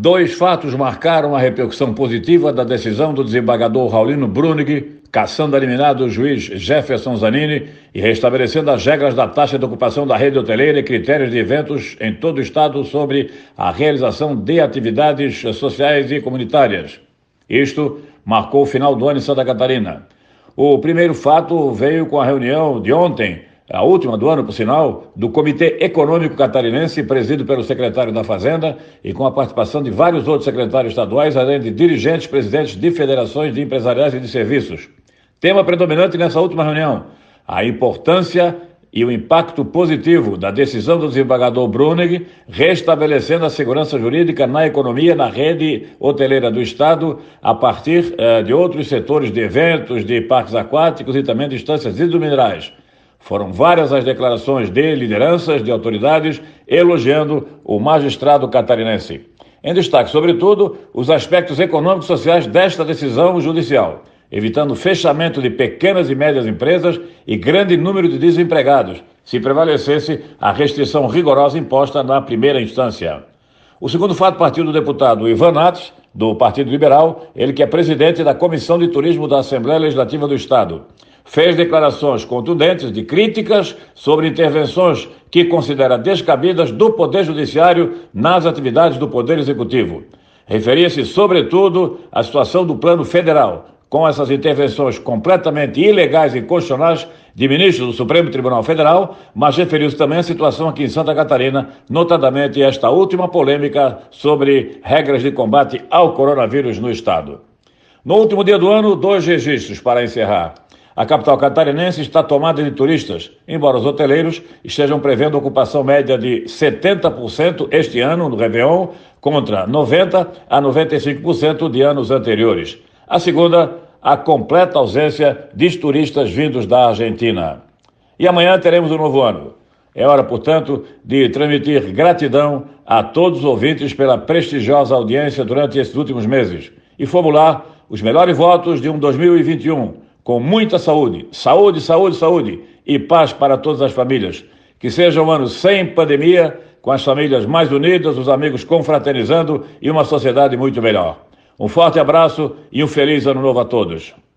Dois fatos marcaram a repercussão positiva da decisão do desembargador Raulino Brunig, caçando eliminado o juiz Jefferson Zanini e restabelecendo as regras da taxa de ocupação da rede hoteleira e critérios de eventos em todo o Estado sobre a realização de atividades sociais e comunitárias. Isto marcou o final do ano em Santa Catarina. O primeiro fato veio com a reunião de ontem a última do ano, por sinal, do Comitê Econômico Catarinense, presidido pelo secretário da Fazenda e com a participação de vários outros secretários estaduais, além de dirigentes, presidentes de federações de empresariais e de serviços. Tema predominante nessa última reunião: a importância e o impacto positivo da decisão do desembargador Brunig, restabelecendo a segurança jurídica na economia, na rede hoteleira do Estado, a partir eh, de outros setores de eventos, de parques aquáticos e também de instâncias hidrominerais. Foram várias as declarações de lideranças, de autoridades, elogiando o magistrado catarinense. Em destaque, sobretudo, os aspectos econômicos e sociais desta decisão judicial, evitando o fechamento de pequenas e médias empresas e grande número de desempregados, se prevalecesse a restrição rigorosa imposta na primeira instância. O segundo fato partiu do deputado Ivan Nats do Partido Liberal, ele que é presidente da Comissão de Turismo da Assembleia Legislativa do Estado fez declarações contundentes de críticas sobre intervenções que considera descabidas do Poder Judiciário nas atividades do Poder Executivo. Referia-se, sobretudo, à situação do plano federal, com essas intervenções completamente ilegais e constitucionais de ministros do Supremo Tribunal Federal, mas referiu-se também à situação aqui em Santa Catarina, notadamente esta última polêmica sobre regras de combate ao coronavírus no Estado. No último dia do ano, dois registros para encerrar. A capital catarinense está tomada de turistas, embora os hoteleiros estejam prevendo ocupação média de 70% este ano no Réveillon, contra 90% a 95% de anos anteriores. A segunda, a completa ausência de turistas vindos da Argentina. E amanhã teremos um novo ano. É hora, portanto, de transmitir gratidão a todos os ouvintes pela prestigiosa audiência durante esses últimos meses e formular os melhores votos de um 2021 com muita saúde, saúde, saúde, saúde e paz para todas as famílias. Que seja um ano sem pandemia, com as famílias mais unidas, os amigos confraternizando e uma sociedade muito melhor. Um forte abraço e um feliz ano novo a todos.